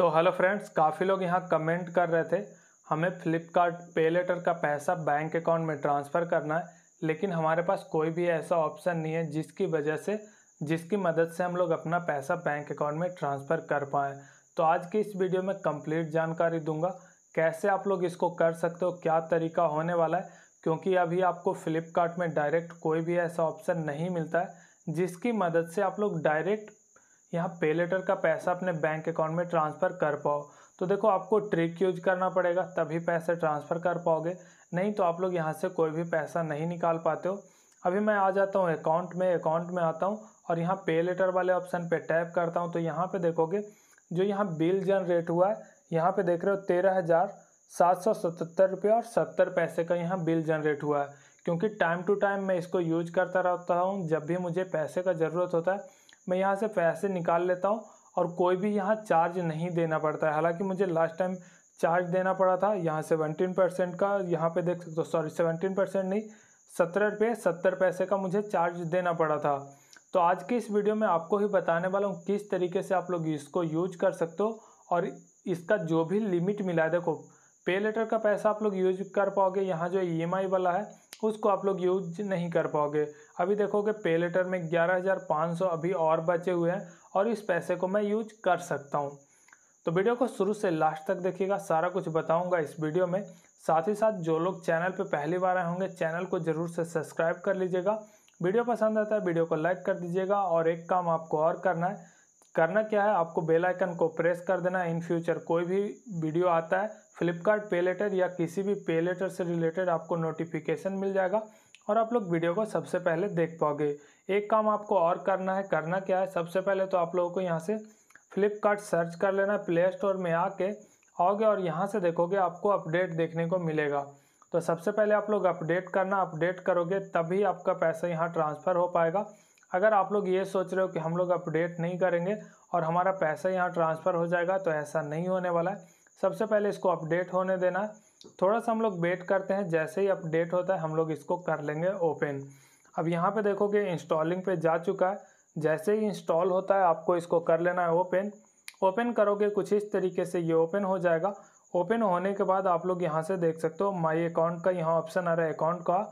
तो hello friends काफ़ी लोग यहाँ कमेंट कर रहे थे हमें फ्लिपकार्ट पे लेटर का पैसा बैंक अकाउंट में ट्रांसफ़र करना है लेकिन हमारे पास कोई भी ऐसा ऑप्शन नहीं है जिसकी वजह से जिसकी मदद से हम लोग अपना पैसा बैंक अकाउंट में ट्रांसफ़र कर पाएँ तो आज की इस वीडियो में कंप्लीट जानकारी दूंगा कैसे आप लोग इसको कर सकते हो क्या तरीका होने वाला है क्योंकि अभी आपको फ्लिपकार्ट में डायरेक्ट कोई भी ऐसा ऑप्शन नहीं मिलता है जिसकी मदद से आप लोग डायरेक्ट यहाँ पे लेटर का पैसा अपने बैंक अकाउंट में ट्रांसफ़र कर पाओ तो देखो आपको ट्रिक यूज करना पड़ेगा तभी पैसे ट्रांसफ़र कर पाओगे नहीं तो आप लोग यहाँ से कोई भी पैसा नहीं निकाल पाते हो अभी मैं आ जाता हूँ अकाउंट में अकाउंट में आता हूँ और यहाँ पे लेटर वाले ऑप्शन पर टैप करता हूँ तो यहाँ पर देखोगे जो यहाँ बिल जनरेट हुआ है यहाँ पर देख रहे हो तेरह हज़ार सात सौ सतहत्तर रुपये और सत्तर पैसे का यहाँ बिल जनरेट हुआ है क्योंकि टाइम टू टाइम मैं इसको यूज करता रहता हूँ जब भी मुझे पैसे का ज़रूरत होता है मैं यहाँ से पैसे निकाल लेता हूँ और कोई भी यहाँ चार्ज नहीं देना पड़ता है हालांकि मुझे लास्ट टाइम चार्ज देना पड़ा था यहाँ सेवनटीन परसेंट का यहाँ पे देख सकते हो सॉरी सेवनटीन परसेंट नहीं सत्रह रुपये सत्तर पैसे का मुझे चार्ज देना पड़ा था तो आज के इस वीडियो में आपको ही बताने वाला हूँ किस तरीके से आप लोग इसको यूज कर सकते हो और इसका जो भी लिमिट मिला है देखो पे लेटर का पैसा आप लोग यूज कर पाओगे यहाँ जो ई e वाला है उसको आप लोग यूज नहीं कर पाओगे अभी देखोगे पे लेटर में ग्यारह हज़ार पाँच सौ अभी और बचे हुए हैं और इस पैसे को मैं यूज कर सकता हूँ तो वीडियो को शुरू से लास्ट तक देखिएगा सारा कुछ बताऊँगा इस वीडियो में साथ ही साथ जो लोग चैनल पर पहली बार आए होंगे चैनल को ज़रूर से सब्सक्राइब कर लीजिएगा वीडियो पसंद आता है वीडियो को लाइक कर दीजिएगा और एक काम आपको और करना है करना क्या है आपको बेल आइकन को प्रेस कर देना इन फ्यूचर कोई भी वीडियो आता है फ्लिपकार्ट पे लेटर या किसी भी पे लेटर से रिलेटेड आपको नोटिफिकेशन मिल जाएगा और आप लोग वीडियो को सबसे पहले देख पाओगे एक काम आपको और करना है करना क्या है सबसे पहले तो आप लोगों को यहाँ से फ्लिपकार्ट सर्च कर लेना प्ले स्टोर में आके आओगे और यहाँ से देखोगे आपको अपडेट देखने को मिलेगा तो सबसे पहले आप लोग अपडेट करना अपडेट करोगे तभी आपका पैसा यहाँ ट्रांसफ़र हो पाएगा अगर आप लोग ये सोच रहे हो कि हम लोग अपडेट नहीं करेंगे और हमारा पैसा यहाँ ट्रांसफ़र हो जाएगा तो ऐसा नहीं होने वाला है सबसे पहले इसको अपडेट होने देना थोड़ा सा हम लोग वेट करते हैं जैसे ही अपडेट होता है हम लोग इसको कर लेंगे ओपन अब यहाँ पे देखोगे इंस्टॉलिंग पे जा चुका है जैसे ही इंस्टॉल होता है आपको इसको कर लेना है ओपन ओपन करोगे कुछ इस तरीके से ये ओपन हो जाएगा ओपन होने के बाद आप लोग यहाँ से देख सकते हो माई अकाउंट का यहाँ ऑप्शन आ रहा है अकाउंट का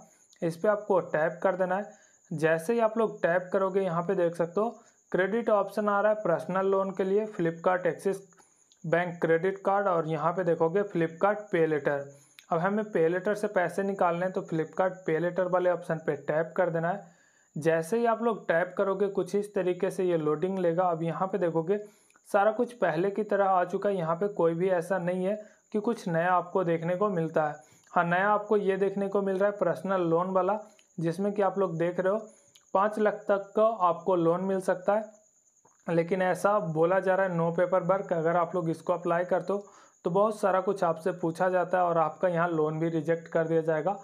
इस पर आपको टैप कर देना है जैसे ही आप लोग टैप करोगे यहाँ पे देख सकते हो क्रेडिट ऑप्शन आ रहा है पर्सनल लोन के लिए Flipkart Axis bank credit card और यहाँ पे देखोगे फ्लिपकार्ट पे लेटर अब हमें पे लेटर से पैसे निकालने हैं तो फ्लिपकार्ट पे लेटर वाले ऑप्शन पे टैप कर देना है जैसे ही आप लोग टैप करोगे कुछ इस तरीके से ये लोडिंग लेगा अब यहाँ पे देखोगे सारा कुछ पहले की तरह आ चुका है यहाँ पे कोई भी ऐसा नहीं है कि कुछ नया आपको देखने को मिलता है हाँ नया आपको ये देखने को मिल रहा है पर्सनल लोन वाला जिसमें कि आप लोग देख रहे हो पाँच लाख तक का आपको लोन मिल सकता है लेकिन ऐसा बोला जा रहा है नो पेपर वर्क अगर आप लोग इसको अप्लाई करते हो तो बहुत सारा कुछ आपसे पूछा जाता है और आपका यहाँ लोन भी रिजेक्ट कर दिया जाएगा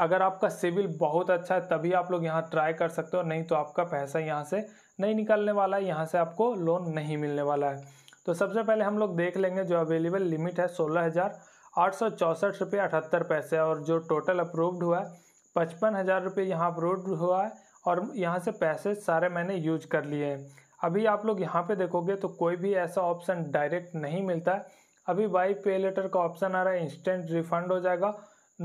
अगर आपका सिविल बहुत अच्छा है तभी आप लोग यहाँ ट्राई कर सकते हो नहीं तो आपका पैसा यहाँ से नहीं निकलने वाला है यहाँ से आपको लोन नहीं मिलने वाला है तो सबसे पहले हम लोग देख लेंगे जो अवेलेबल लिमिट है सोलह हज़ार आठ सौ चौंसठ रुपये अठहत्तर पैसे और जो टोटल अप्रूव्ड हुआ है पचपन हज़ार रुपये यहाँ अपलोड हुआ है और यहाँ से पैसे सारे मैंने यूज कर लिए हैं अभी आप लोग यहाँ पे देखोगे तो कोई भी ऐसा ऑप्शन डायरेक्ट नहीं मिलता है अभी बाई पे लेटर का ऑप्शन आ रहा है इंस्टेंट रिफंड हो जाएगा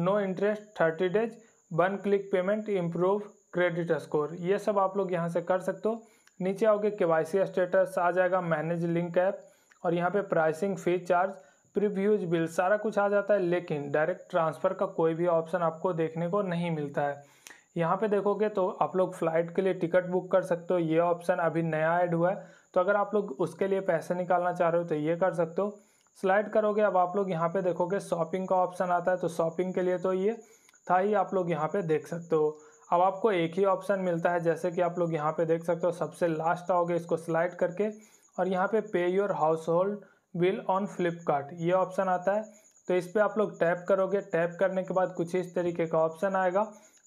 no interest thirty days one click payment improve credit score ये सब आप लोग यहाँ से कर सकते हो नीचे आओगे के वाई स्टेटस आ जाएगा मैनेज लिंक ऐप और यहाँ पे pricing fee charge previews bill सारा कुछ आ जाता है लेकिन डायरेक्ट ट्रांसफ़र का कोई भी ऑप्शन आपको देखने को नहीं मिलता है यहाँ पे देखोगे तो आप लोग फ़्लाइट के लिए टिकट बुक कर सकते हो ये ऑप्शन अभी नया ऐड हुआ है तो अगर आप लोग उसके लिए पैसे निकालना चाह रहे हो तो ये कर सकते हो स्लाइड करोगे अब आप लोग यहाँ पे देखोगे शॉपिंग का ऑप्शन आता है तो शॉपिंग के लिए तो ये था ही आप लोग यहाँ पे देख सकते हो अब आपको एक ही ऑप्शन मिलता है जैसे कि आप लोग यहाँ पे देख सकते हो सबसे लास्ट आओगे इसको स्लाइड करके और यहाँ पे pay your household bill on Flipkart ये ऑप्शन आता है तो इस पर आप लोग टैप करोगे टैप करने के बाद कुछ इस तरीके का ऑप्शन आएगा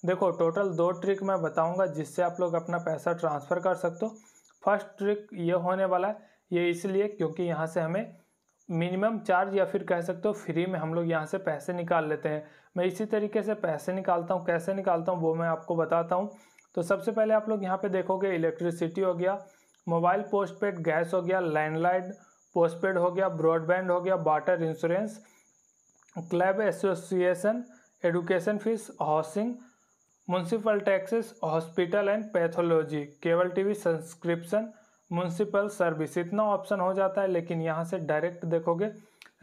देखो टोटल दो ट्रिक मैं बताऊंगा जिससे आप लोग अपना पैसा ट्रांसफ़र कर सकते हो फर्स्ट ट्रिक ये होने वाला है ये इसलिए क्योंकि यहाँ से हमें मिनिमम चार्ज या फिर कह सकते हो फ्री में हम लोग यहाँ से पैसे निकाल लेते हैं मैं इसी तरीके से पैसे निकालता हूँ कैसे निकालता हूँ वो मैं आपको बताता हूँ तो सबसे पहले आप लोग यहाँ पर देखोगे इलेक्ट्रिसिटी हो गया मोबाइल पोस्ट पेड गैस हो गया लैंडलाइन पोस्टपेड हो गया ब्रॉडबैंड हो गया water insurance club association education fees housing municipal taxes hospital and pathology cable TV subscription municipal service इतना ऑप्शन हो जाता है लेकिन यहाँ से डायरेक्ट देखोगे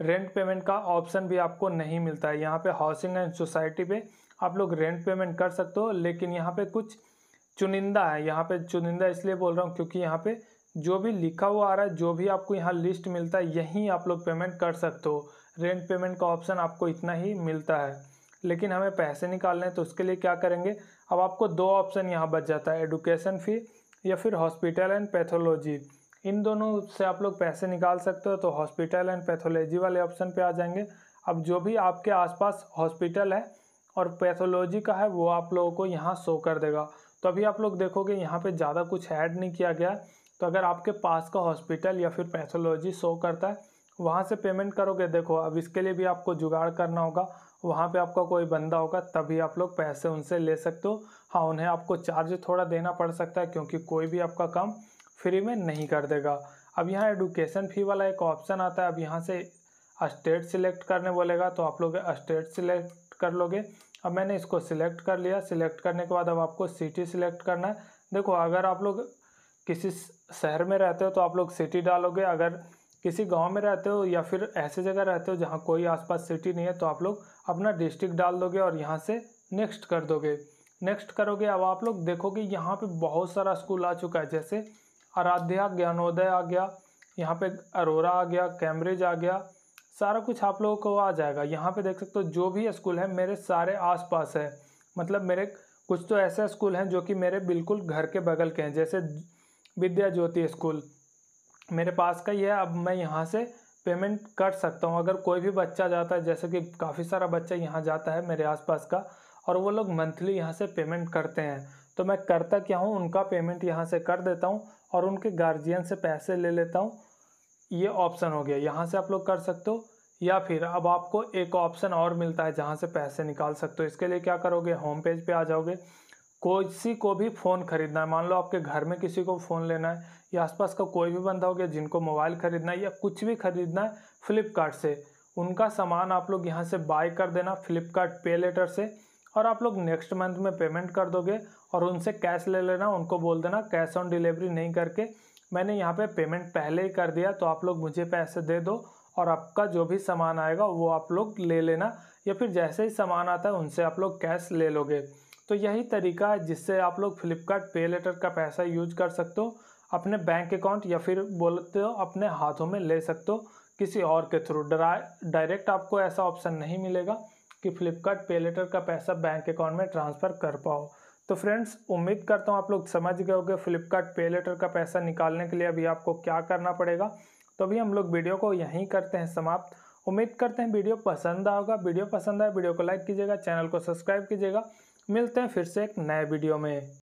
रेंट पेमेंट का ऑप्शन भी आपको नहीं मिलता है यहाँ पे हाउसिंग एंड सोसाइटी पे आप लोग रेंट पेमेंट कर सकते हो लेकिन यहाँ पे कुछ चुनिंदा है यहाँ पे चुनिंदा इसलिए बोल रहा हूँ क्योंकि यहाँ पे जो भी लिखा हुआ आ रहा है जो भी आपको यहाँ लिस्ट मिलता है यहीं आप लोग पेमेंट कर सकते हो रेंट पेमेंट का ऑप्शन आपको इतना ही मिलता है लेकिन हमें पैसे निकालने हैं तो उसके लिए क्या करेंगे अब आपको दो ऑप्शन यहाँ बच जाता है एडुकेशन फ़ी या फिर हॉस्पिटल एंड पैथोलॉजी इन दोनों से आप लोग पैसे निकाल सकते हो तो हॉस्पिटल एंड पैथोलॉजी वाले ऑप्शन पे आ जाएंगे अब जो भी आपके आसपास हॉस्पिटल है और पैथोलॉजी का है वो आप लोगों को यहाँ शो कर देगा तो अभी आप लोग देखोगे यहाँ पर ज़्यादा कुछ ऐड नहीं किया गया तो अगर आपके पास का हॉस्पिटल या फिर पैथोलॉजी शो करता है वहाँ से पेमेंट करोगे देखो अब इसके लिए भी आपको जुगाड़ करना होगा वहाँ पे आपका कोई बंदा होगा तभी आप लोग पैसे उनसे ले सकते हो हाँ उन्हें आपको चार्ज थोड़ा देना पड़ सकता है क्योंकि कोई भी आपका काम फ्री में नहीं कर देगा अब यहाँ एडुकेशन फ़ी वाला एक ऑप्शन आता है अब यहाँ से स्टेट सिलेक्ट करने बोलेगा तो आप लोग स्टेट सिलेक्ट कर लोगे अब मैंने इसको सिलेक्ट कर लिया सिलेक्ट करने के बाद अब आपको सिटी सिलेक्ट करना है देखो अगर आप लोग किसी शहर में रहते हो तो आप लोग सिटी डालोगे अगर किसी गांव में रहते हो या फिर ऐसे जगह रहते हो जहां कोई आसपास सिटी नहीं है तो आप लोग अपना डिस्ट्रिक्ट डाल दोगे और यहां से नेक्स्ट कर दोगे नेक्स्ट करोगे अब आप लोग देखोगे यहाँ पे बहुत सारा स्कूल आ चुका है जैसे आराध्या ज्ञानोदय आ गया यहाँ पे अरोरा आ गया कैम्ब्रिज आ गया सारा कुछ आप लोगों को आ जाएगा यहाँ पर देख सकते हो जो भी स्कूल है मेरे सारे आस है मतलब मेरे कुछ तो ऐसे स्कूल हैं जो कि मेरे बिल्कुल घर के बगल के हैं जैसे विद्या ज्योति स्कूल मेरे पास का ही है अब मैं यहाँ से पेमेंट कर सकता हूँ अगर कोई भी बच्चा जाता है जैसे कि काफ़ी सारा बच्चा यहाँ जाता है मेरे आसपास का और वो लोग मंथली यहाँ से पेमेंट करते हैं तो मैं करता क्या हूँ उनका पेमेंट यहाँ से कर देता हूँ और उनके गार्जियन से पैसे ले लेता हूँ ये ऑप्शन हो गया यहाँ से आप लोग कर सकते हो या फिर अब आपको एक ऑप्शन और मिलता है जहाँ से पैसे निकाल सकते हो इसके लिए क्या करोगे होम पेज पर आ जाओगे किसी को भी फ़ोन खरीदना है मान लो आपके घर में किसी को फ़ोन लेना है या आसपास का कोई भी बंदा हो गया जिनको मोबाइल खरीदना है या कुछ भी खरीदना है फ्लिपकार्ट से उनका सामान आप लोग यहाँ से बाय कर देना फ्लिपकार्ट पे लेटर से और आप लोग नेक्स्ट मंथ में पेमेंट कर दोगे और उनसे कैश ले लेना उनको बोल देना कैश ऑन डिलीवरी नहीं करके मैंने यहाँ पे पेमेंट पहले ही कर दिया तो आप लोग मुझे पैसे दे दो और आपका जो भी सामान आएगा वो आप लोग ले लेना या फिर जैसे ही सामान आता है उनसे आप लोग कैश ले लोगे तो यही तरीका है जिससे आप लोग फ्लिपकार्ट पे लेटर का पैसा यूज कर सकते हो अपने बैंक अकाउंट या फिर बोलते हो अपने हाथों में ले सकते हो किसी और के थ्रू डायरेक्ट आपको ऐसा ऑप्शन नहीं मिलेगा कि फ्लिपकार्ट पे लेटर का पैसा बैंक अकाउंट में ट्रांसफ़र कर पाओ तो फ्रेंड्स उम्मीद करता हूँ आप लोग समझ गए होंगे फ्लिपकार्ट पे लेटर का पैसा निकालने के लिए अभी आपको क्या करना पड़ेगा तो अभी हम लोग वीडियो को यहीं करते हैं समाप्त उम्मीद करते हैं वीडियो पसंद आएगा वीडियो पसंद आए वीडियो को लाइक कीजिएगा चैनल को सब्सक्राइब कीजिएगा मिलते हैं फिर से एक नए वीडियो में